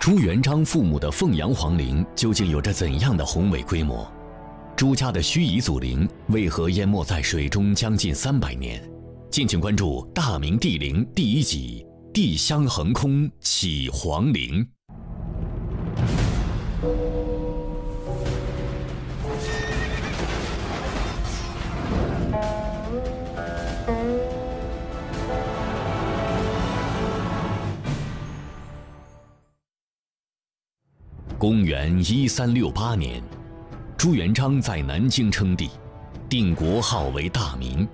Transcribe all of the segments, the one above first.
朱元璋父母的凤阳皇陵究竟有着怎样的宏伟规模？朱家的盱夷祖陵为何淹没在水中将近三百年？敬请关注《大明帝陵》第一集《地乡横空起皇陵》。公元一三六八年，朱元璋在南京称帝，定国号为大明，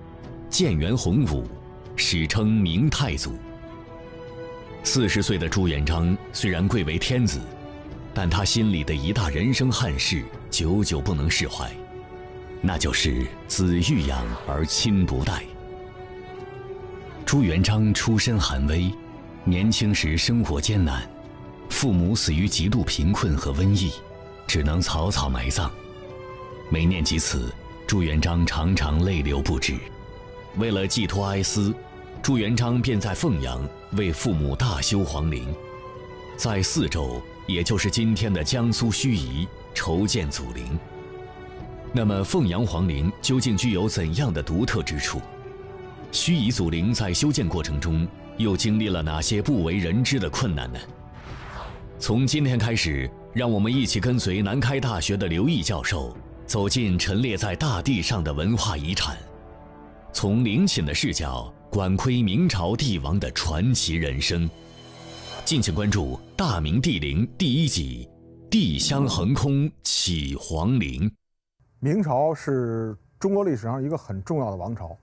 建元洪武，史称明太祖。四十岁的朱元璋虽然贵为天子，但他心里的一大人生憾事，久久不能释怀，那就是子欲养而亲不待。朱元璋出身寒微，年轻时生活艰难。父母死于极度贫困和瘟疫，只能草草埋葬。每念及此，朱元璋常常泪流不止。为了寄托哀思，朱元璋便在凤阳为父母大修皇陵，在泗州，也就是今天的江苏盱眙，筹建祖陵。那么，凤阳皇陵究竟具有怎样的独特之处？盱眙祖陵在修建过程中又经历了哪些不为人知的困难呢？从今天开始，让我们一起跟随南开大学的刘毅教授，走进陈列在大地上的文化遗产，从陵寝的视角管窥明朝帝王的传奇人生。敬请关注《大明帝陵》第一集《帝乡横空起皇陵》。明朝是中国历史上一个很重要的王朝。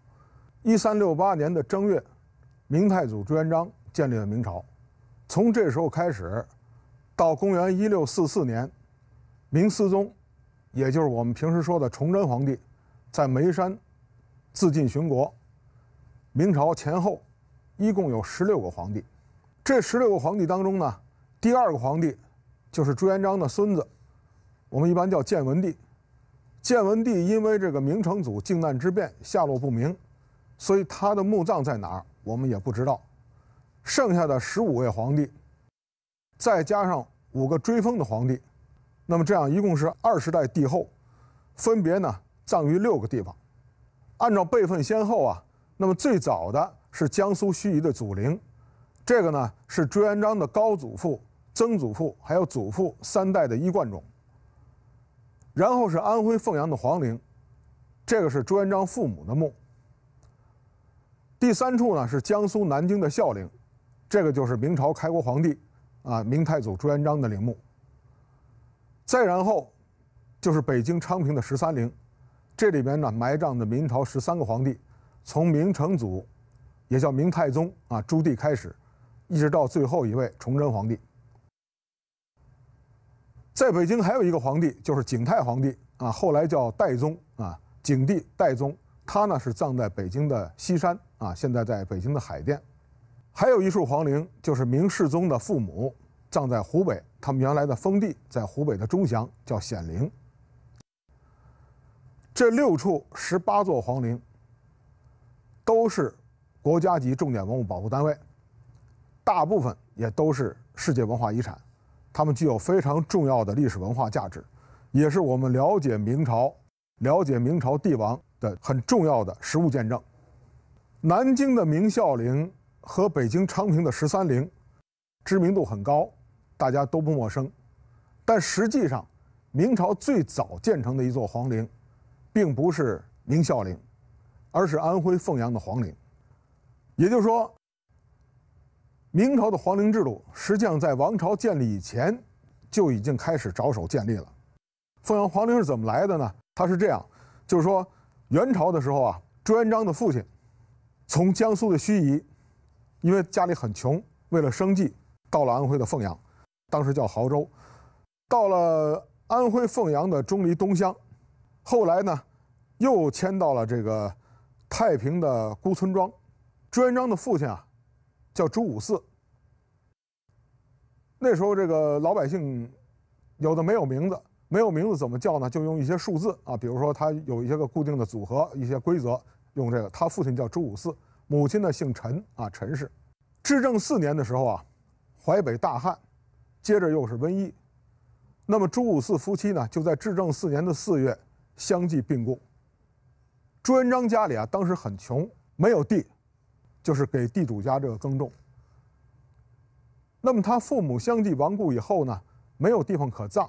一三六八年的正月，明太祖朱元璋建立了明朝，从这时候开始。到公元一六四四年，明思宗，也就是我们平时说的崇祯皇帝，在眉山自尽殉国。明朝前后一共有十六个皇帝，这十六个皇帝当中呢，第二个皇帝就是朱元璋的孙子，我们一般叫建文帝。建文帝因为这个明成祖靖难之变下落不明，所以他的墓葬在哪儿我们也不知道。剩下的十五位皇帝。再加上五个追封的皇帝，那么这样一共是二十代帝后，分别呢葬于六个地方。按照辈分先后啊，那么最早的是江苏盱眙的祖陵，这个呢是朱元璋的高祖父、曾祖父还有祖父三代的衣冠冢。然后是安徽凤阳的皇陵，这个是朱元璋父母的墓。第三处呢是江苏南京的孝陵，这个就是明朝开国皇帝。啊，明太祖朱元璋的陵墓，再然后就是北京昌平的十三陵，这里边呢埋葬的明朝十三个皇帝，从明成祖，也叫明太宗啊朱棣开始，一直到最后一位崇祯皇帝。在北京还有一个皇帝，就是景泰皇帝啊，后来叫代宗啊景帝代宗，他呢是葬在北京的西山啊，现在在北京的海淀。还有一处皇陵，就是明世宗的父母，葬在湖北，他们原来的封地在湖北的钟祥，叫显陵。这六处十八座皇陵，都是国家级重点文物保护单位，大部分也都是世界文化遗产，它们具有非常重要的历史文化价值，也是我们了解明朝、了解明朝帝王的很重要的实物见证。南京的明孝陵。和北京昌平的十三陵，知名度很高，大家都不陌生。但实际上，明朝最早建成的一座皇陵，并不是明孝陵，而是安徽凤阳的皇陵。也就是说，明朝的皇陵制度实际上在王朝建立以前就已经开始着手建立了。凤阳皇陵是怎么来的呢？它是这样，就是说，元朝的时候啊，朱元璋的父亲从江苏的盱眙。因为家里很穷，为了生计，到了安徽的凤阳，当时叫亳州，到了安徽凤阳的钟离东乡，后来呢，又迁到了这个太平的孤村庄。朱元璋的父亲啊，叫朱五四。那时候这个老百姓，有的没有名字，没有名字怎么叫呢？就用一些数字啊，比如说他有一些个固定的组合，一些规则，用这个。他父亲叫朱五四。母亲呢姓陈啊，陈氏，至正四年的时候啊，淮北大旱，接着又是瘟疫，那么朱五四夫妻呢就在至正四年的四月相继病故。朱元璋家里啊当时很穷，没有地，就是给地主家这个耕种。那么他父母相继亡故以后呢，没有地方可葬，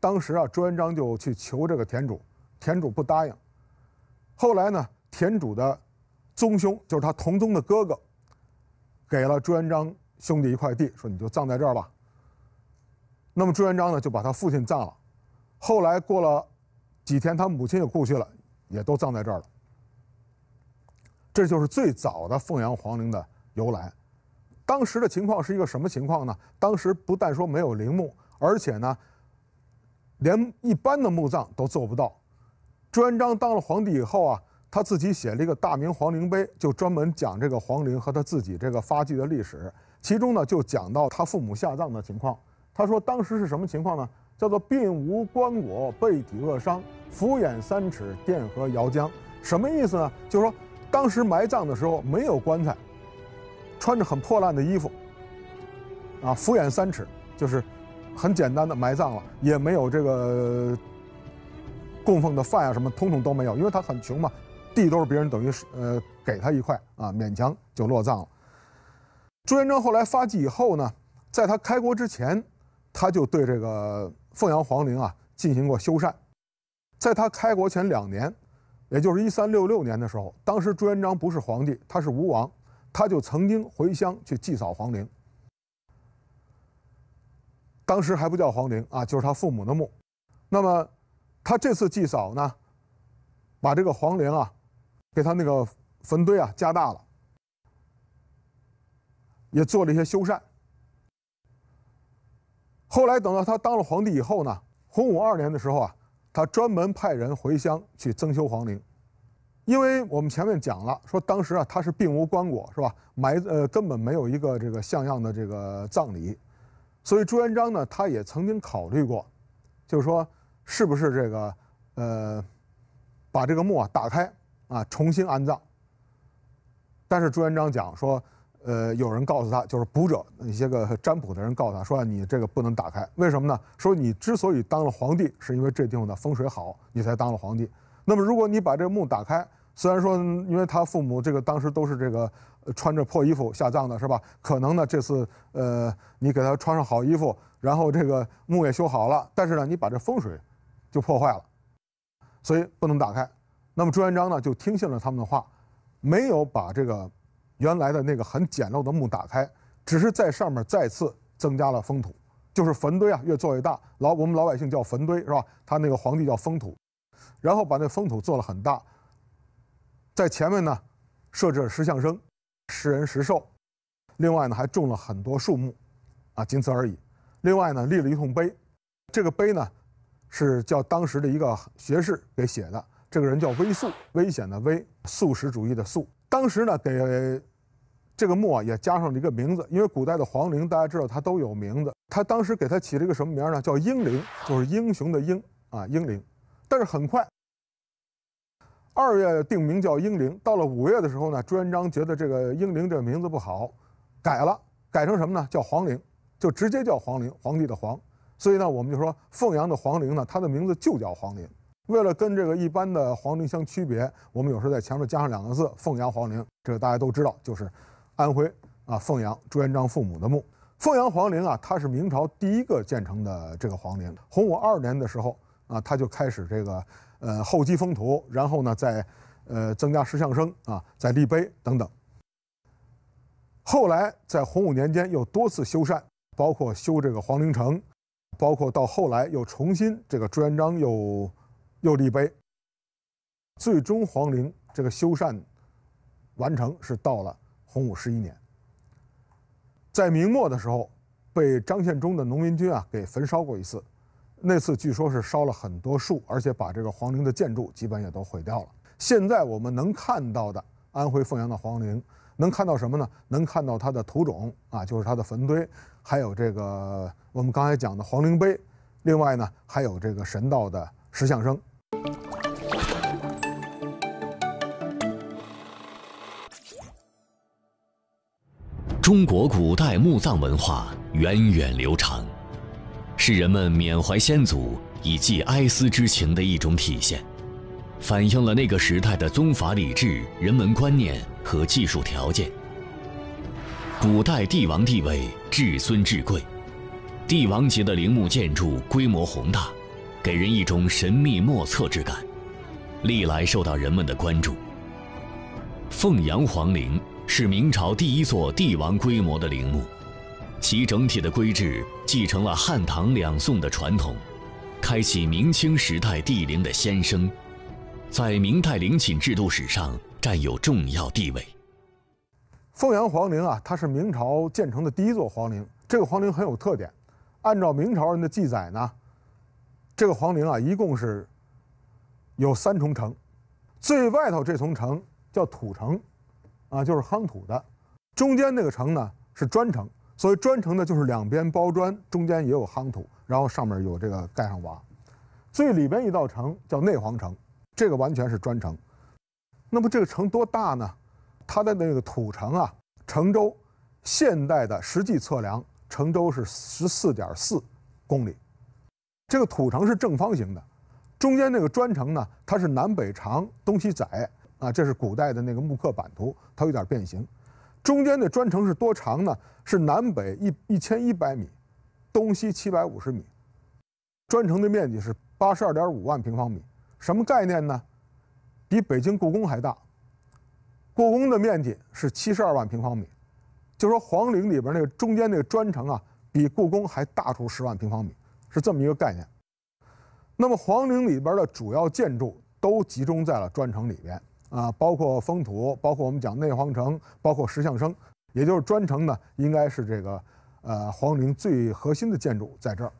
当时啊朱元璋就去求这个田主，田主不答应，后来呢田主的。宗兄就是他同宗的哥哥，给了朱元璋兄弟一块地，说你就葬在这儿吧。那么朱元璋呢，就把他父亲葬了。后来过了几天，他母亲也故去了，也都葬在这儿了。这就是最早的凤阳皇陵的由来。当时的情况是一个什么情况呢？当时不但说没有陵墓，而且呢，连一般的墓葬都做不到。朱元璋当了皇帝以后啊。他自己写了一个《大明皇陵碑》，就专门讲这个皇陵和他自己这个发迹的历史。其中呢，就讲到他父母下葬的情况。他说当时是什么情况呢？叫做“病无棺椁，背体饿伤，俯眼三尺，垫河摇浆”。什么意思呢？就是说，当时埋葬的时候没有棺材，穿着很破烂的衣服。啊，俯眼三尺，就是很简单的埋葬了，也没有这个供奉的饭啊什么，统统都没有，因为他很穷嘛。地都是别人，等于是呃给他一块啊，勉强就落葬了。朱元璋后来发迹以后呢，在他开国之前，他就对这个凤阳皇陵啊进行过修缮。在他开国前两年，也就是一三六六年的时候，当时朱元璋不是皇帝，他是吴王，他就曾经回乡去祭扫皇陵。当时还不叫皇陵啊，就是他父母的墓。那么，他这次祭扫呢，把这个皇陵啊。给他那个坟堆啊加大了，也做了一些修缮。后来等到他当了皇帝以后呢，洪武二年的时候啊，他专门派人回乡去增修皇陵，因为我们前面讲了，说当时啊他是并无棺椁，是吧？埋呃根本没有一个这个像样的这个葬礼，所以朱元璋呢他也曾经考虑过，就是说是不是这个呃把这个墓啊打开。啊，重新安葬。但是朱元璋讲说，呃，有人告诉他，就是卜者那些个占卜的人告诉他，说你这个不能打开，为什么呢？说你之所以当了皇帝，是因为这地方的风水好，你才当了皇帝。那么如果你把这个墓打开，虽然说因为他父母这个当时都是这个穿着破衣服下葬的是吧？可能呢这次呃，你给他穿上好衣服，然后这个墓也修好了，但是呢，你把这风水就破坏了，所以不能打开。那么朱元璋呢，就听信了他们的话，没有把这个原来的那个很简陋的墓打开，只是在上面再次增加了封土，就是坟堆啊，越做越大。老我们老百姓叫坟堆是吧？他那个皇帝叫封土，然后把那封土做了很大，在前面呢，设置了石像生、石人、石兽，另外呢还种了很多树木，啊，仅此而已。另外呢立了一通碑，这个碑呢，是叫当时的一个学士给写的。这个人叫危素，危险的危，素食主义的素。当时呢，给这个墓啊也加上了一个名字，因为古代的皇陵大家知道它都有名字。他当时给他起了一个什么名呢？叫英陵，就是英雄的英啊，英陵。但是很快，二月定名叫英陵，到了五月的时候呢，朱元璋觉得这个英陵这个名字不好，改了，改成什么呢？叫皇陵，就直接叫皇陵，皇帝的皇。所以呢，我们就说凤阳的皇陵呢，它的名字就叫皇陵。为了跟这个一般的皇陵相区别，我们有时候在前面加上两个字“凤阳皇陵”。这个大家都知道，就是安徽啊凤阳朱元璋父母的墓。凤阳皇陵啊，它是明朝第一个建成的这个皇陵。洪武二年的时候啊，他就开始这个呃厚积封土，然后呢再呃增加石像生啊，再立碑等等。后来在洪武年间又多次修缮，包括修这个皇陵城，包括到后来又重新这个朱元璋又。又立碑。最终，皇陵这个修缮完成是到了洪武十一年。在明末的时候，被张献忠的农民军啊给焚烧过一次，那次据说是烧了很多树，而且把这个皇陵的建筑基本也都毁掉了。现在我们能看到的安徽凤阳的皇陵，能看到什么呢？能看到它的土冢啊，就是它的坟堆，还有这个我们刚才讲的皇陵碑，另外呢还有这个神道的石像生。中国古代墓葬文化源远流长，是人们缅怀先祖以寄哀思之情的一种体现，反映了那个时代的宗法礼制、人文观念和技术条件。古代帝王地位至尊至贵，帝王级的陵墓建筑规模宏大。给人一种神秘莫测之感，历来受到人们的关注。凤阳皇陵是明朝第一座帝王规模的陵墓，其整体的规制继承了汉唐两宋的传统，开启明清时代帝陵的先声，在明代陵寝制度史上占有重要地位。凤阳皇陵啊，它是明朝建成的第一座皇陵，这个皇陵很有特点。按照明朝人的记载呢。这个皇陵啊，一共是有三重城，最外头这层城叫土城，啊，就是夯土的；中间那个城呢是砖城，所谓砖城呢就是两边包砖，中间也有夯土，然后上面有这个盖上瓦；最里边一道城叫内皇城，这个完全是砖城。那么这个城多大呢？它的那个土城啊，城周，现代的实际测量，城周是十四点四公里。这个土城是正方形的，中间那个砖城呢，它是南北长、东西窄啊。这是古代的那个木刻版图，它有点变形。中间的砖城是多长呢？是南北一一千一百米，东西七百五十米。砖城的面积是八十二点五万平方米，什么概念呢？比北京故宫还大。故宫的面积是七十二万平方米，就说皇陵里边那个中间那个砖城啊，比故宫还大出十万平方米。是这么一个概念。那么皇陵里边的主要建筑都集中在了砖城里边啊，包括封土，包括我们讲内皇城，包括石像生，也就是砖城呢，应该是这个呃皇陵最核心的建筑在这儿。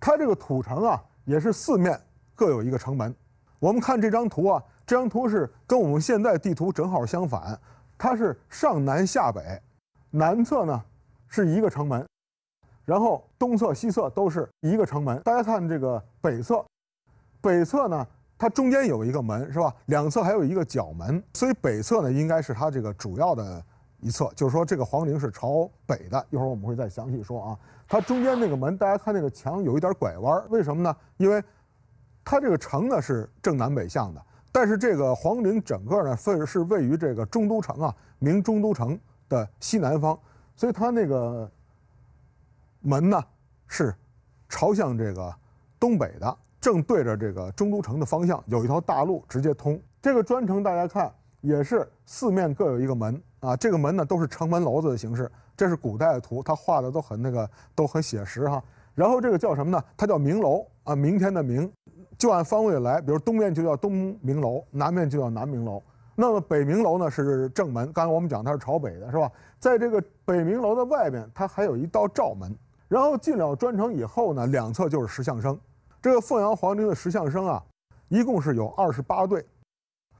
它这个土城啊，也是四面各有一个城门。我们看这张图啊，这张图是跟我们现在地图正好相反，它是上南下北，南侧呢是一个城门。然后东侧、西侧都是一个城门。大家看这个北侧，北侧呢，它中间有一个门，是吧？两侧还有一个角门，所以北侧呢应该是它这个主要的一侧。就是说这个皇陵是朝北的。一会儿我们会再详细说啊。它中间那个门，大家看那个墙有一点拐弯，为什么呢？因为，它这个城呢是正南北向的，但是这个皇陵整个呢，是是位于这个中都城啊，明中都城的西南方，所以它那个。门呢是朝向这个东北的，正对着这个中都城的方向，有一条大路直接通。这个专城大家看也是四面各有一个门啊，这个门呢都是城门楼子的形式。这是古代的图，它画的都很那个都很写实哈。然后这个叫什么呢？它叫明楼啊，明天的明，就按方位来，比如东面就叫东明楼，南面就叫南明楼。那么北明楼呢是正门，刚才我们讲它是朝北的是吧？在这个北明楼的外面，它还有一道照门。然后进了砖城以后呢，两侧就是石像生，这个凤阳皇陵的石像生啊，一共是有二十八对，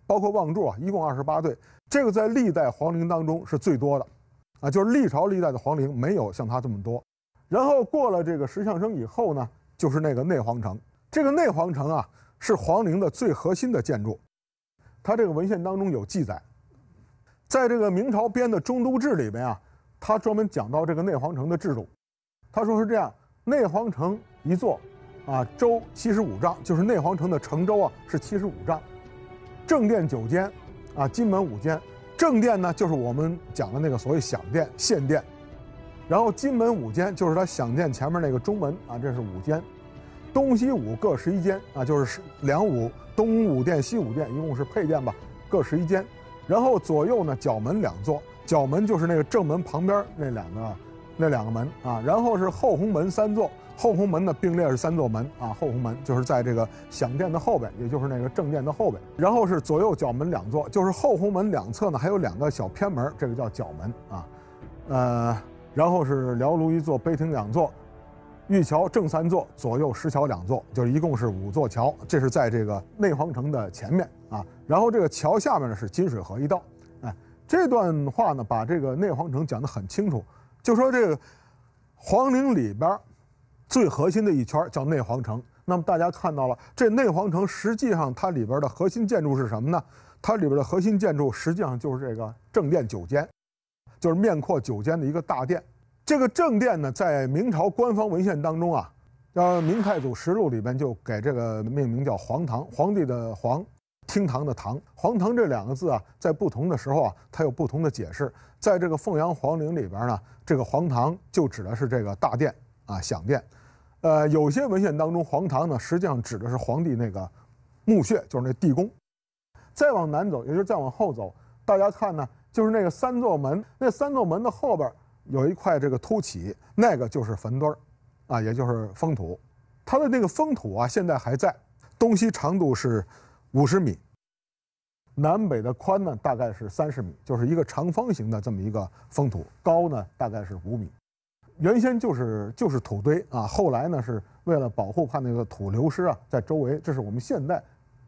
包括望柱啊，一共二十八对，这个在历代皇陵当中是最多的，啊，就是历朝历代的皇陵没有像它这么多。然后过了这个石像生以后呢，就是那个内皇城，这个内皇城啊，是皇陵的最核心的建筑，它这个文献当中有记载，在这个明朝编的《中都志》里边啊，它专门讲到这个内皇城的制度。他说是这样，内皇城一座，啊，周七十五丈，就是内皇城的城周啊是七十五丈，正殿九间，啊，金门五间，正殿呢就是我们讲的那个所谓享殿、献殿，然后金门五间就是他享殿前面那个中门啊，这是五间，东西五各十一间啊，就是两五东五殿、西五殿，一共是配殿吧，各十一间，然后左右呢角门两座，角门就是那个正门旁边那两个。那两个门啊，然后是后红门三座，后红门呢并列是三座门啊。后红门就是在这个享殿的后边，也就是那个正殿的后边。然后是左右角门两座，就是后红门两侧呢还有两个小偏门，这个叫角门啊。呃，然后是辽庐一座，碑亭两座，玉桥正三座，左右石桥两座，就是一共是五座桥。这是在这个内皇城的前面啊。然后这个桥下面呢是金水河一道。哎，这段话呢把这个内皇城讲的很清楚。就说这个皇陵里边最核心的一圈叫内皇城，那么大家看到了，这内皇城实际上它里边的核心建筑是什么呢？它里边的核心建筑实际上就是这个正殿九间，就是面阔九间的一个大殿。这个正殿呢，在明朝官方文献当中啊，《叫明太祖实录》里边就给这个命名叫“皇堂”，皇帝的“皇”。厅堂的堂、黄堂这两个字啊，在不同的时候啊，它有不同的解释。在这个凤阳皇陵里边呢，这个黄堂就指的是这个大殿啊，享殿。呃，有些文献当中，黄堂呢，实际上指的是皇帝那个墓穴，就是那地宫。再往南走，也就是再往后走，大家看呢，就是那个三座门，那三座门的后边有一块这个凸起，那个就是坟堆儿啊，也就是封土。它的那个封土啊，现在还在，东西长度是。五十米，南北的宽呢大概是三十米，就是一个长方形的这么一个封土，高呢大概是五米。原先就是就是土堆啊，后来呢是为了保护怕那个土流失啊，在周围。这是我们现代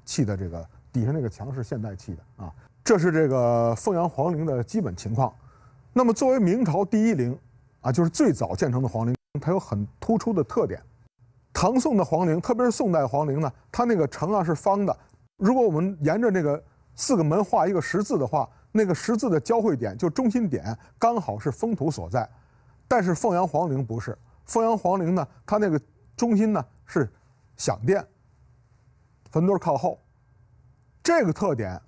砌的这个底下那个墙是现代砌的啊。这是这个凤阳皇陵的基本情况。那么作为明朝第一陵，啊，就是最早建成的皇陵，它有很突出的特点。唐宋的皇陵，特别是宋代皇陵呢，它那个城啊是方的。如果我们沿着那个四个门画一个十字的话，那个十字的交汇点就中心点，刚好是封土所在。但是凤阳皇陵不是，凤阳皇陵呢，它那个中心呢是享殿，坟堆靠后。这个特点，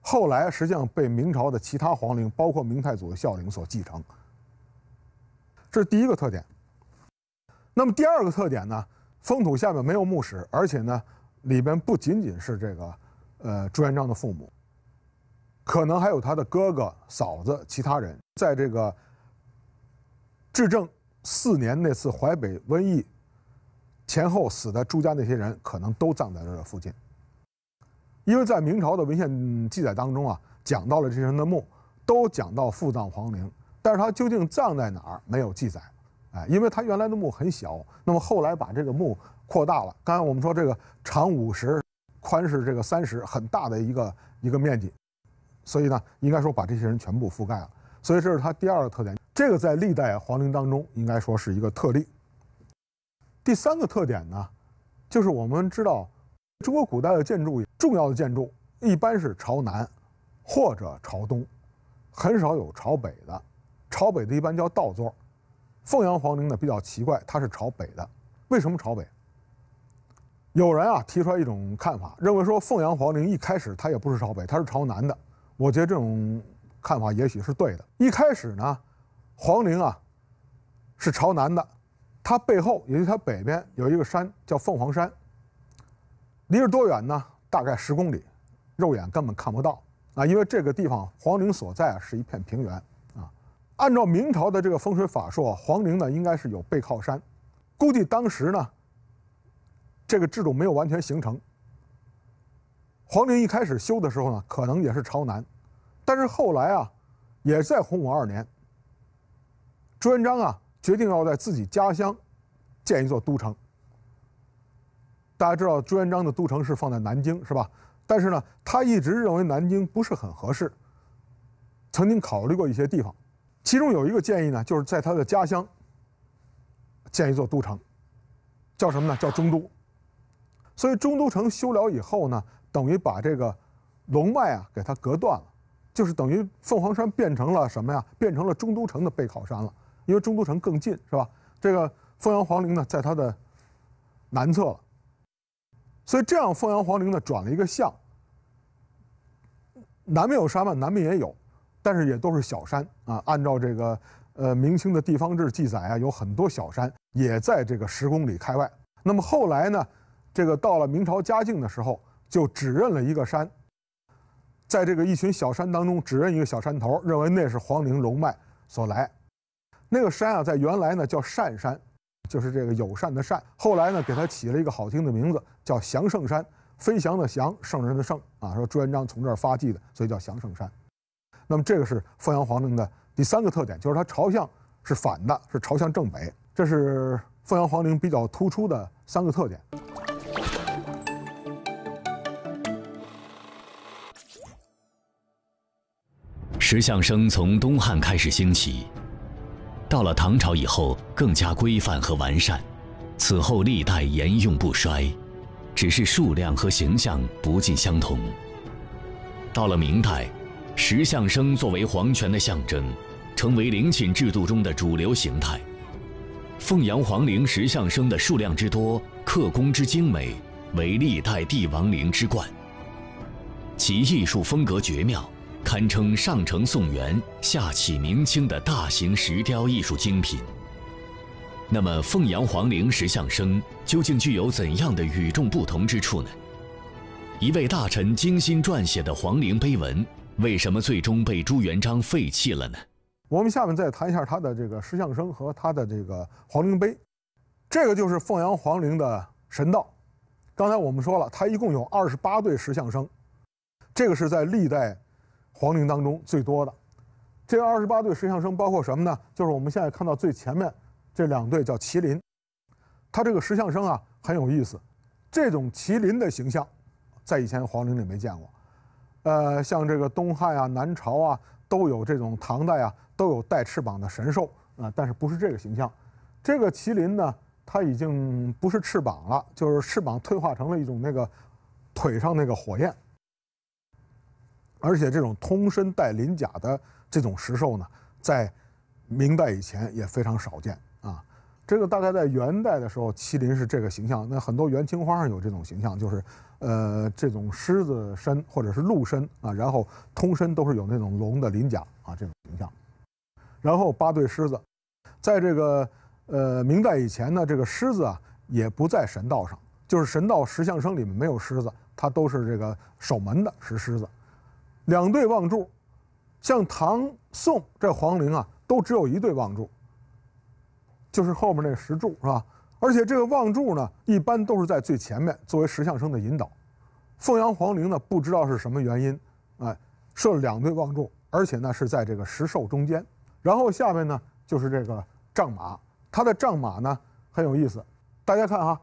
后来实际上被明朝的其他皇陵，包括明太祖的孝陵所继承。这是第一个特点。那么第二个特点呢，封土下面没有墓室，而且呢。里边不仅仅是这个，呃，朱元璋的父母，可能还有他的哥哥、嫂子、其他人，在这个至正四年那次淮北瘟疫前后死的朱家那些人，可能都葬在这附近。因为在明朝的文献记载当中啊，讲到了这些人的墓，都讲到复葬皇陵，但是他究竟葬在哪儿，没有记载。哎，因为它原来的墓很小，那么后来把这个墓扩大了。刚才我们说这个长五十，宽是这个三十，很大的一个一个面积，所以呢，应该说把这些人全部覆盖了。所以这是它第二个特点，这个在历代皇陵当中应该说是一个特例。第三个特点呢，就是我们知道中国古代的建筑，重要的建筑一般是朝南或者朝东，很少有朝北的，朝北的一般叫倒座。凤阳皇陵呢比较奇怪，它是朝北的，为什么朝北？有人啊提出来一种看法，认为说凤阳皇陵一开始它也不是朝北，它是朝南的。我觉得这种看法也许是对的。一开始呢，皇陵啊是朝南的，它背后，也就是它北边有一个山叫凤凰山，离着多远呢？大概十公里，肉眼根本看不到啊，因为这个地方皇陵所在啊是一片平原。按照明朝的这个风水法术，皇陵呢应该是有背靠山。估计当时呢，这个制度没有完全形成。皇陵一开始修的时候呢，可能也是朝南，但是后来啊，也在洪武二年，朱元璋啊决定要在自己家乡建一座都城。大家知道朱元璋的都城是放在南京，是吧？但是呢，他一直认为南京不是很合适，曾经考虑过一些地方。其中有一个建议呢，就是在他的家乡建一座都城，叫什么呢？叫中都。所以中都城修了以后呢，等于把这个龙脉啊给它隔断了，就是等于凤凰山变成了什么呀？变成了中都城的背靠山了，因为中都城更近，是吧？这个凤阳皇陵呢，在它的南侧了，所以这样凤阳皇陵呢转了一个向，南面有山脉，南面也有。但是也都是小山啊！按照这个呃明清的地方志记载啊，有很多小山也在这个十公里开外。那么后来呢，这个到了明朝嘉靖的时候，就指认了一个山，在这个一群小山当中指认一个小山头，认为那是皇陵龙脉所来。那个山啊，在原来呢叫善山，就是这个友善的善。后来呢，给它起了一个好听的名字，叫祥胜山，飞翔的祥，圣人的圣啊。说朱元璋从这儿发迹的，所以叫祥胜山。那么，这个是凤阳皇陵的第三个特点，就是它朝向是反的，是朝向正北。这是凤阳皇陵比较突出的三个特点。石像生从东汉开始兴起，到了唐朝以后更加规范和完善，此后历代沿用不衰，只是数量和形象不尽相同。到了明代。石像生作为皇权的象征，成为陵寝制度中的主流形态。凤阳皇陵石像生的数量之多、刻工之精美，为历代帝王陵之冠。其艺术风格绝妙，堪称上承宋元、下启明清的大型石雕艺术精品。那么，凤阳皇陵石像生究竟具有怎样的与众不同之处呢？一位大臣精心撰写的皇陵碑文。为什么最终被朱元璋废弃了呢？我们下面再谈一下他的这个石像生和他的这个皇陵碑。这个就是凤阳皇陵的神道。刚才我们说了，它一共有二十八对石像生，这个是在历代皇陵当中最多的。这二十八对石像生包括什么呢？就是我们现在看到最前面这两对叫麒麟。它这个石像生啊很有意思，这种麒麟的形象在以前皇陵里没见过。呃，像这个东汉啊、南朝啊，都有这种唐代啊，都有带翅膀的神兽啊，但是不是这个形象。这个麒麟呢，它已经不是翅膀了，就是翅膀退化成了一种那个腿上那个火焰，而且这种通身带鳞甲的这种石兽呢，在明代以前也非常少见啊。这个大概在元代的时候，麒麟是这个形象。那很多元青花上有这种形象，就是，呃，这种狮子身或者是鹿身啊，然后通身都是有那种龙的鳞甲啊，这种形象。然后八对狮子，在这个呃明代以前呢，这个狮子啊也不在神道上，就是神道石像生里面没有狮子，它都是这个守门的石狮子。两对望柱，像唐宋这皇陵啊，都只有一对望柱。就是后面那个石柱是吧？而且这个望柱呢，一般都是在最前面，作为石像生的引导。凤阳皇陵呢，不知道是什么原因，哎，设了两对望柱，而且呢是在这个石兽中间。然后下面呢就是这个战马，它的战马呢很有意思。大家看哈，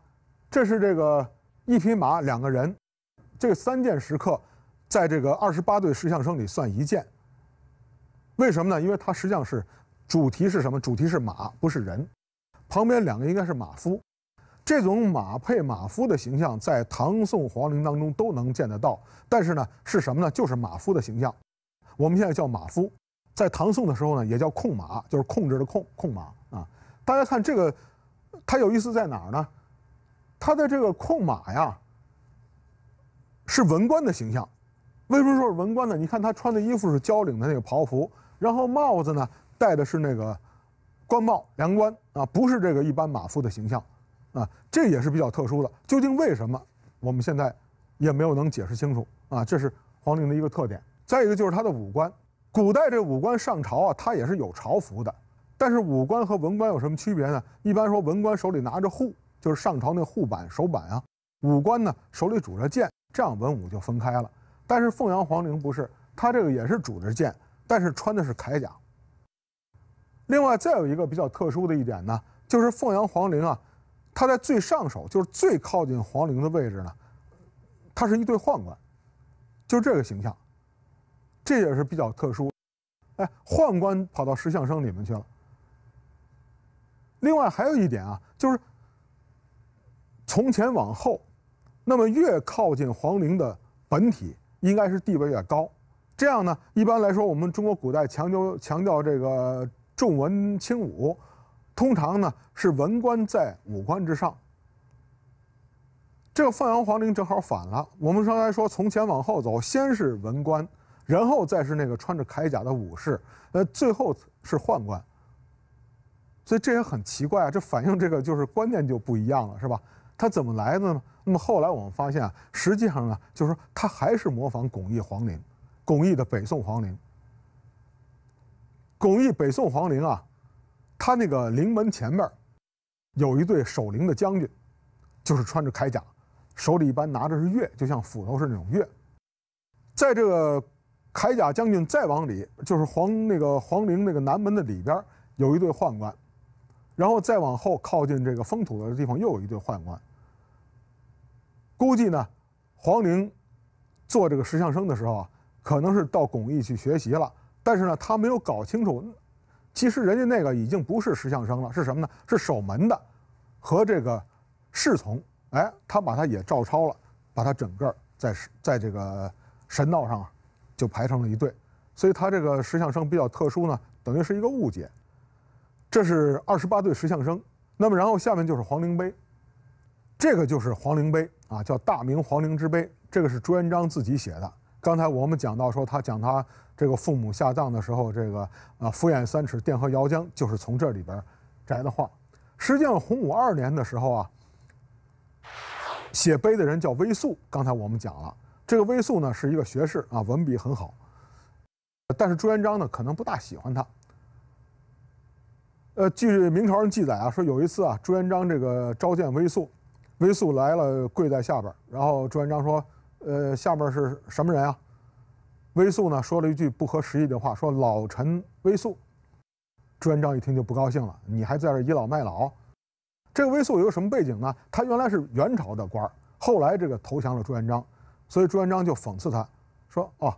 这是这个一匹马两个人，这三件石刻，在这个二十八对石像生里算一件。为什么呢？因为它实际上是主题是什么？主题是马，不是人。旁边两个应该是马夫，这种马配马夫的形象在唐宋皇陵当中都能见得到。但是呢，是什么呢？就是马夫的形象。我们现在叫马夫，在唐宋的时候呢，也叫控马，就是控制的控控马啊。大家看这个，它有意思在哪儿呢？它的这个控马呀，是文官的形象。为什么说是文官呢？你看他穿的衣服是交领的那个袍服，然后帽子呢，戴的是那个。官帽、凉冠啊，不是这个一般马夫的形象，啊，这也是比较特殊的。究竟为什么？我们现在也没有能解释清楚啊。这是皇陵的一个特点。再一个就是他的武官，古代这武官上朝啊，他也是有朝服的。但是武官和文官有什么区别呢？一般说文官手里拿着护，就是上朝那护板、手板啊。武官呢，手里拄着剑，这样文武就分开了。但是凤阳皇陵不是，他这个也是拄着剑，但是穿的是铠甲。另外，再有一个比较特殊的一点呢，就是凤阳皇陵啊，它在最上首，就是最靠近皇陵的位置呢，它是一对宦官，就这个形象，这也是比较特殊。哎，宦官跑到石像生里面去了。另外还有一点啊，就是从前往后，那么越靠近皇陵的本体，应该是地位越高。这样呢，一般来说，我们中国古代强求强调这个。重文轻武，通常呢是文官在武官之上。这个放阳皇陵正好反了。我们刚才说从前往后走，先是文官，然后再是那个穿着铠甲的武士，呃，最后是宦官。所以这也很奇怪啊，这反映这个就是观念就不一样了，是吧？它怎么来的呢？那么后来我们发现，啊，实际上呢，就是说它还是模仿巩义皇陵，巩义的北宋皇陵。巩义北宋皇陵啊，他那个陵门前面有一对守陵的将军，就是穿着铠甲，手里一般拿着是钺，就像斧头似的那种钺。在这个铠甲将军再往里，就是皇那个皇陵那个南门的里边有一队宦官，然后再往后靠近这个封土的地方又有一队宦官。估计呢，皇陵做这个石像生的时候啊，可能是到巩义去学习了。但是呢，他没有搞清楚，其实人家那个已经不是石像生了，是什么呢？是守门的和这个侍从。哎，他把他也照抄了，把他整个在在这个神道上就排成了一队。所以，他这个石像生比较特殊呢，等于是一个误解。这是二十八对石像生。那么，然后下面就是皇陵碑，这个就是皇陵碑啊，叫《大明皇陵之碑》，这个是朱元璋自己写的。刚才我们讲到说，他讲他这个父母下葬的时候，这个啊，敷衍三尺，电和摇江，就是从这里边摘的话。实际上，洪武二年的时候啊，写碑的人叫微素。刚才我们讲了，这个微素呢是一个学士啊，文笔很好，但是朱元璋呢可能不大喜欢他。呃，据明朝人记载啊，说有一次啊，朱元璋这个召见微素，微素来了，跪在下边，然后朱元璋说。呃，下边是什么人啊？微素呢说了一句不合时宜的话，说老臣微素。朱元璋一听就不高兴了，你还在这倚老卖老。这个微素有什么背景呢？他原来是元朝的官儿，后来这个投降了朱元璋，所以朱元璋就讽刺他，说哦，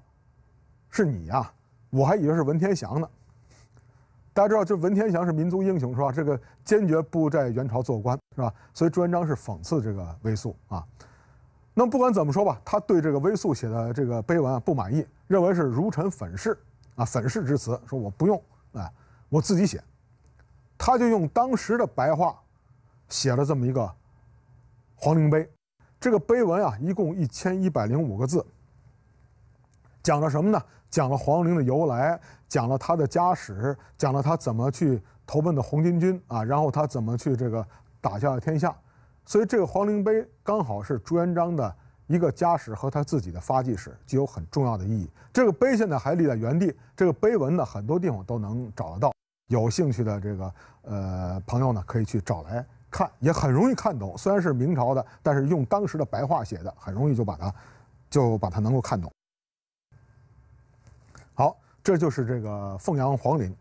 是你呀，我还以为是文天祥呢。大家知道，就文天祥是民族英雄是吧？这个坚决不在元朝做官是吧？所以朱元璋是讽刺这个微素啊。那不管怎么说吧，他对这个微素写的这个碑文啊不满意，认为是儒臣粉饰，啊粉饰之词，说我不用，哎，我自己写，他就用当时的白话，写了这么一个皇陵碑，这个碑文啊一共一千一百零五个字，讲了什么呢？讲了皇陵的由来，讲了他的家史，讲了他怎么去投奔的红巾军啊，然后他怎么去这个打下了天下。所以这个皇陵碑刚好是朱元璋的一个家史和他自己的发迹史，具有很重要的意义。这个碑现在还立在原地，这个碑文呢很多地方都能找得到。有兴趣的这个呃朋友呢可以去找来看，也很容易看懂。虽然是明朝的，但是用当时的白话写的，很容易就把它就把它能够看懂。好，这就是这个凤阳皇陵。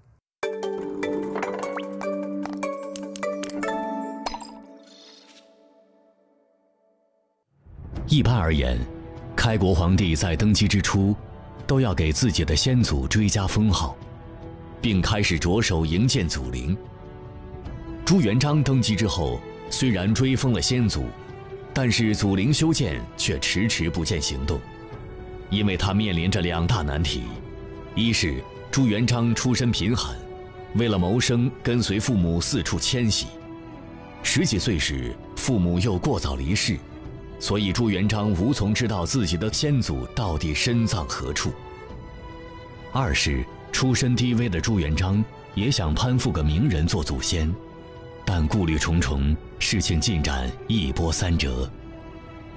一般而言，开国皇帝在登基之初，都要给自己的先祖追加封号，并开始着手营建祖陵。朱元璋登基之后，虽然追封了先祖，但是祖陵修建却迟迟不见行动，因为他面临着两大难题：一是朱元璋出身贫寒，为了谋生跟随父母四处迁徙，十几岁时父母又过早离世。所以朱元璋无从知道自己的先祖到底身葬何处。二是出身低微的朱元璋也想攀附个名人做祖先，但顾虑重重，事情进展一波三折。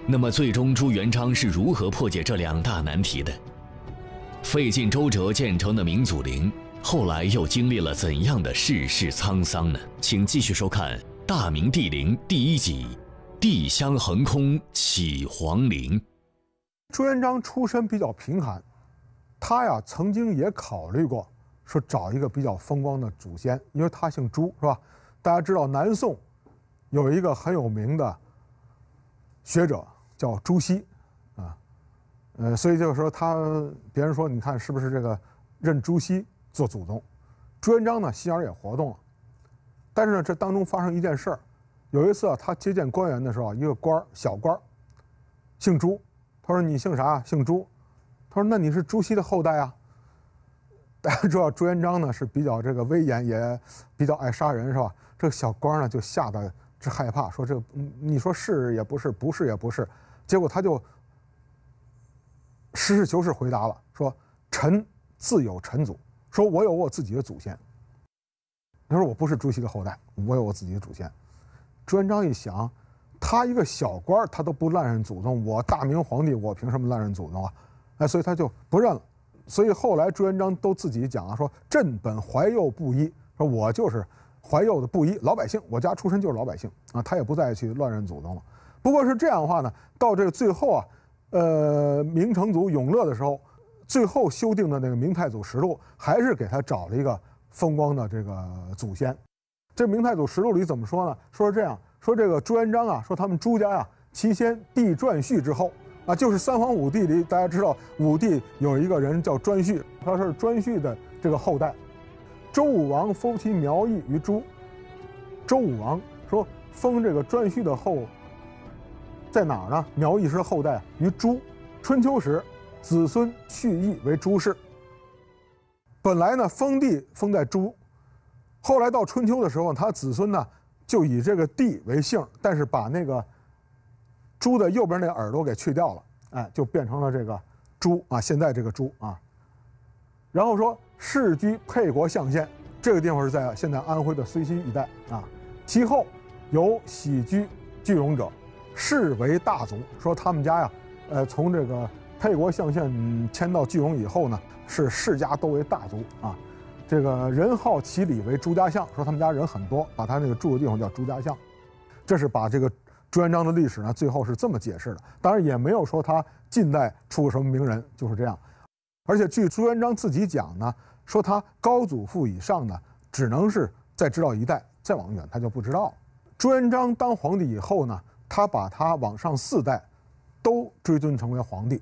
那么最终朱元璋是如何破解这两大难题的？费尽周折建成的明祖陵后来又经历了怎样的世事沧桑呢？请继续收看《大明帝陵》第一集。帝乡横空起皇陵，朱元璋出身比较贫寒，他呀曾经也考虑过，说找一个比较风光的祖先，因为他姓朱是吧？大家知道南宋有一个很有名的学者叫朱熹，啊，呃，所以就是说他别人说你看是不是这个认朱熹做祖宗？朱元璋呢心眼儿也活动了，但是呢这当中发生一件事儿。有一次啊，他接见官员的时候，一个官儿小官儿，姓朱，他说：“你姓啥？”姓朱，他说：“那你是朱熹的后代啊？”大家知道朱元璋呢是比较这个威严，也比较爱杀人，是吧？这个小官呢就吓得直害怕，说：“这嗯，你说是也不是，不是也不是。”结果他就实事求是回答了，说：“臣自有臣祖。”说：“我有我自己的祖先。”他说：“我不是朱熹的后代，我有我自己的祖先。”朱元璋一想，他一个小官儿，他都不烂认祖宗，我大明皇帝，我凭什么烂认祖宗啊？哎，所以他就不认了。所以后来朱元璋都自己讲了，说朕本怀右布衣，说我就是怀右的布衣，老百姓，我家出身就是老百姓啊。他也不再去乱认祖宗了。不过是这样的话呢，到这个最后啊，呃，明成祖永乐的时候，最后修订的那个《明太祖实录》，还是给他找了一个风光的这个祖先。这明太祖实录里怎么说呢？说是这样说：这个朱元璋啊，说他们朱家呀，其先帝颛顼之后啊，就是三皇五帝里大家知道五帝有一个人叫颛顼，他是颛顼的这个后代。周武王封其苗裔于朱。周武王说封这个颛顼的后，在哪儿呢？苗裔是后代，于朱。春秋时，子孙续裔为朱氏。本来呢，封地封在朱。后来到春秋的时候，他子孙呢就以这个“帝”为姓，但是把那个猪的右边那耳朵给去掉了，哎，就变成了这个“猪”啊，现在这个“猪”啊。然后说世居沛国象县，这个地方是在现在安徽的睢溪一带啊。其后有徙居句容者，世为大族。说他们家呀，呃，从这个沛国象县迁到句容以后呢，是世家都为大族啊。这个人号其里为朱家巷，说他们家人很多，把他那个住的地方叫朱家巷。这是把这个朱元璋的历史呢，最后是这么解释的。当然也没有说他近代出过什么名人，就是这样。而且据朱元璋自己讲呢，说他高祖父以上呢，只能是再知道一代，再往远他就不知道。朱元璋当皇帝以后呢，他把他往上四代都追尊成为皇帝，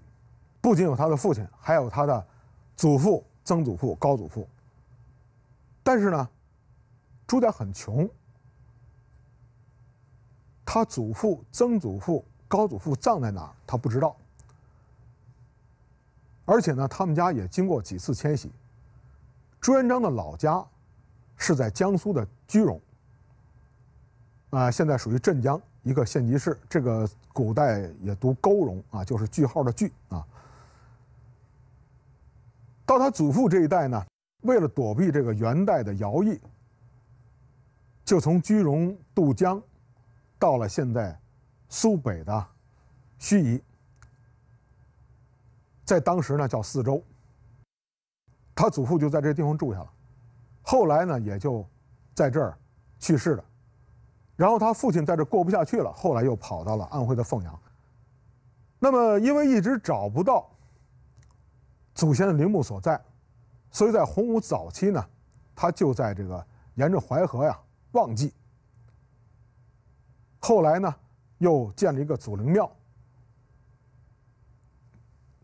不仅有他的父亲，还有他的祖父、曾祖父、高祖父。但是呢，朱家很穷，他祖父、曾祖父、高祖父葬在哪儿，他不知道。而且呢，他们家也经过几次迁徙。朱元璋的老家是在江苏的句容，啊，现在属于镇江一个县级市，这个古代也读勾容啊，就是句号的句啊。到他祖父这一代呢。为了躲避这个元代的徭役，就从居融渡江，到了现在苏北的盱眙，在当时呢叫泗州。他祖父就在这地方住下了，后来呢也就在这儿去世了。然后他父亲在这过不下去了，后来又跑到了安徽的凤阳。那么因为一直找不到祖先的陵墓所在。所以在洪武早期呢，他就在这个沿着淮河呀望祭，后来呢又建了一个祖陵庙，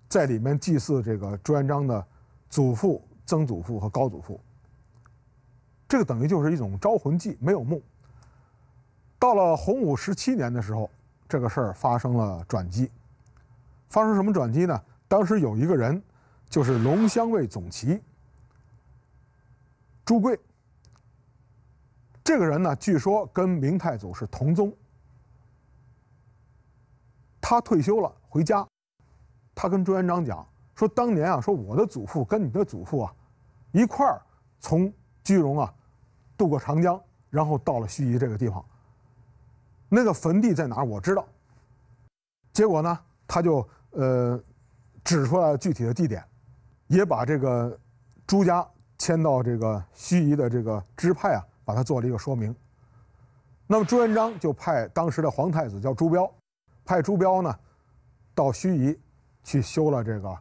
在里面祭祀这个朱元璋的祖父、曾祖父和高祖父。这个等于就是一种招魂祭，没有墓。到了洪武十七年的时候，这个事儿发生了转机，发生什么转机呢？当时有一个人，就是龙骧卫总旗。朱贵这个人呢，据说跟明太祖是同宗。他退休了回家，他跟朱元璋讲说：“当年啊，说我的祖父跟你的祖父啊，一块儿从句容啊渡过长江，然后到了盱眙这个地方。那个坟地在哪儿？我知道。”结果呢，他就呃指出了具体的地点，也把这个朱家。迁到这个盱眙的这个支派啊，把它做了一个说明。那么朱元璋就派当时的皇太子叫朱标，派朱标呢，到盱眙，去修了这个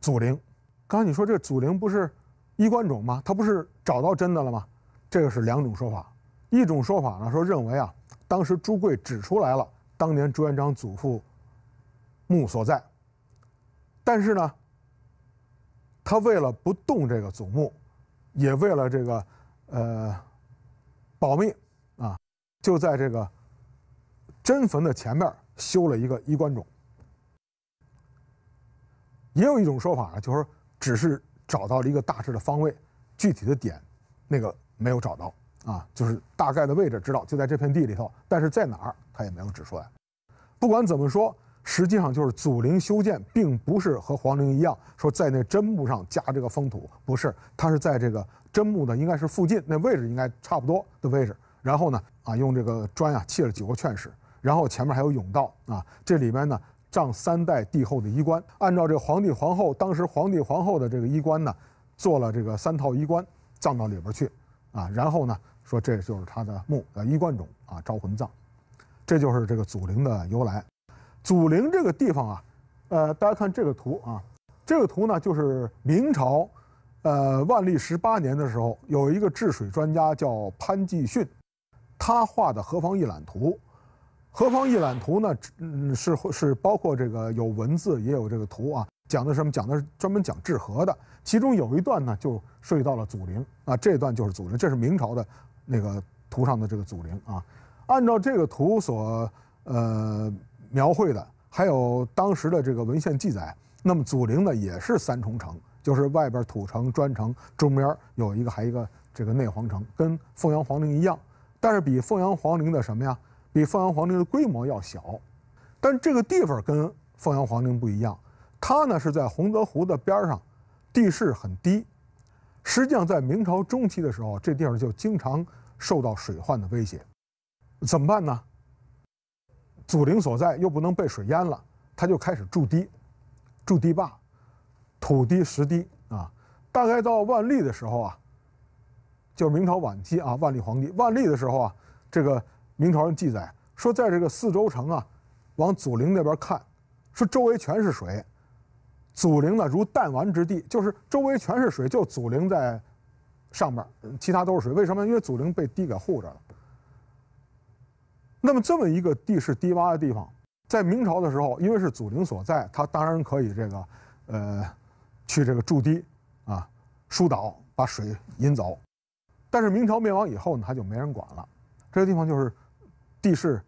祖陵。刚才你说这祖陵不是衣冠冢吗？他不是找到真的了吗？这个是两种说法。一种说法呢说认为啊，当时朱贵指出来了当年朱元璋祖父墓所在，但是呢。他为了不动这个祖墓，也为了这个，呃，保密啊，就在这个真坟的前面修了一个衣冠冢。也有一种说法呢，就是只是找到了一个大致的方位，具体的点那个没有找到啊，就是大概的位置知道就在这片地里头，但是在哪儿他也没有指出来。不管怎么说。实际上就是祖陵修建，并不是和皇陵一样，说在那真墓上加这个封土，不是，它是在这个真墓的应该是附近那位置，应该差不多的位置。然后呢，啊，用这个砖啊砌了几个券室，然后前面还有甬道啊，这里边呢葬三代帝后的衣冠，按照这皇帝皇后当时皇帝皇后的这个衣冠呢，做了这个三套衣冠，葬到里边去，啊，然后呢说这就是他的墓，呃，衣冠冢啊，招魂葬，这就是这个祖陵的由来。祖陵这个地方啊，呃，大家看这个图啊，这个图呢就是明朝，呃，万历十八年的时候，有一个治水专家叫潘继训，他画的《河防一览图》，《河防一览图》呢，嗯，是是包括这个有文字也有这个图啊，讲的什么？讲的是专门讲治河的，其中有一段呢就涉及到了祖陵啊，这段就是祖陵，这是明朝的那个图上的这个祖陵啊，按照这个图所，呃。描绘的还有当时的这个文献记载，那么祖陵呢也是三重城，就是外边土城、砖城，中间有一个还一个这个内皇城，跟凤阳皇陵一样，但是比凤阳皇陵的什么呀？比凤阳皇陵的规模要小，但这个地方跟凤阳皇陵不一样，它呢是在洪泽湖的边上，地势很低，实际上在明朝中期的时候，这地方就经常受到水患的威胁，怎么办呢？祖陵所在又不能被水淹了，他就开始筑堤、筑堤坝、土堤、石堤啊。大概到万历的时候啊，就是明朝晚期啊，万历皇帝万历的时候啊，这个明朝人记载说，在这个四周城啊，往祖陵那边看，说周围全是水，祖陵呢如弹丸之地，就是周围全是水，就祖陵在上边，其他都是水。为什么？因为祖陵被堤给护着了。那么这么一个地势低洼的地方，在明朝的时候，因为是祖陵所在，它当然可以这个，呃，去这个筑堤，啊，疏导把水引走。但是明朝灭亡以后呢，它就没人管了。这个地方就是地势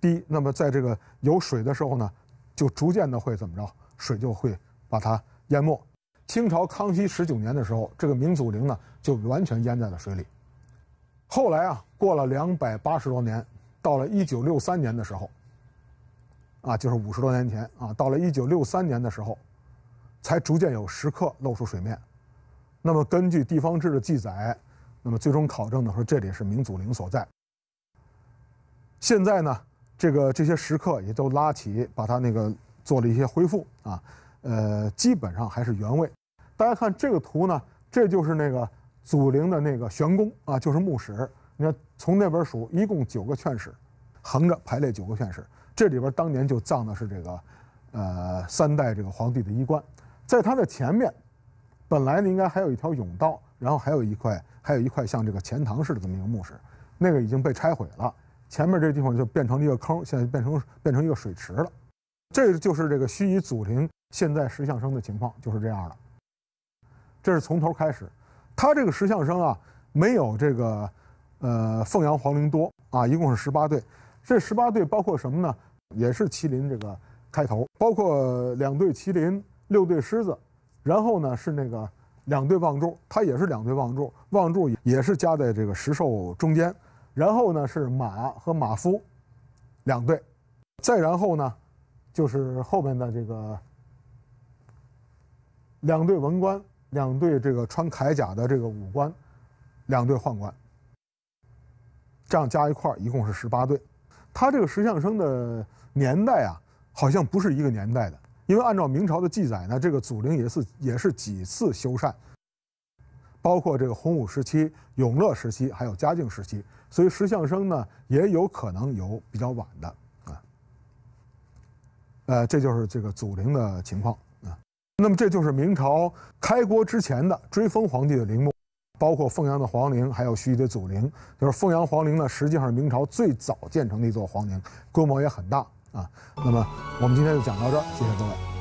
低，那么在这个有水的时候呢，就逐渐的会怎么着？水就会把它淹没。清朝康熙十九年的时候，这个明祖陵呢就完全淹在了水里。后来啊，过了两百八十多年。到了一九六三年的时候，啊，就是五十多年前啊，到了一九六三年的时候，才逐渐有石刻露出水面。那么根据地方志的记载，那么最终考证呢说这里是明祖陵所在。现在呢，这个这些石刻也都拉起，把它那个做了一些恢复啊，呃，基本上还是原位。大家看这个图呢，这就是那个祖陵的那个玄宫啊，就是墓室。你看。从那边数，一共九个券室，横着排列九个券室。这里边当年就葬的是这个，呃，三代这个皇帝的衣冠。在它的前面，本来呢应该还有一条甬道，然后还有一块，还有一块像这个钱塘似的这么一个墓室，那个已经被拆毁了。前面这地方就变成了一个坑，现在变成变成一个水池了。这就是这个虚拟祖陵现在石像生的情况，就是这样的。这是从头开始，它这个石像生啊，没有这个。呃，凤阳皇陵多啊，一共是十八对。这十八对包括什么呢？也是麒麟这个开头，包括两对麒麟，六对狮子，然后呢是那个两对望柱，它也是两对望柱，望柱也是夹在这个石兽中间。然后呢是马和马夫，两对，再然后呢就是后面的这个两对文官，两对这个穿铠甲的这个武官，两对宦官。这样加一块儿，一共是十八对。他这个石像生的年代啊，好像不是一个年代的，因为按照明朝的记载呢，这个祖陵也是也是几次修缮，包括这个洪武时期、永乐时期，还有嘉靖时期，所以石像生呢也有可能有比较晚的啊。呃，这就是这个祖陵的情况啊。那么这就是明朝开国之前的追封皇帝的陵墓。包括凤阳的皇陵，还有盱眙的祖陵。就是凤阳皇陵呢，实际上是明朝最早建成的一座皇陵，规模也很大啊。那么我们今天就讲到这儿，谢谢各位。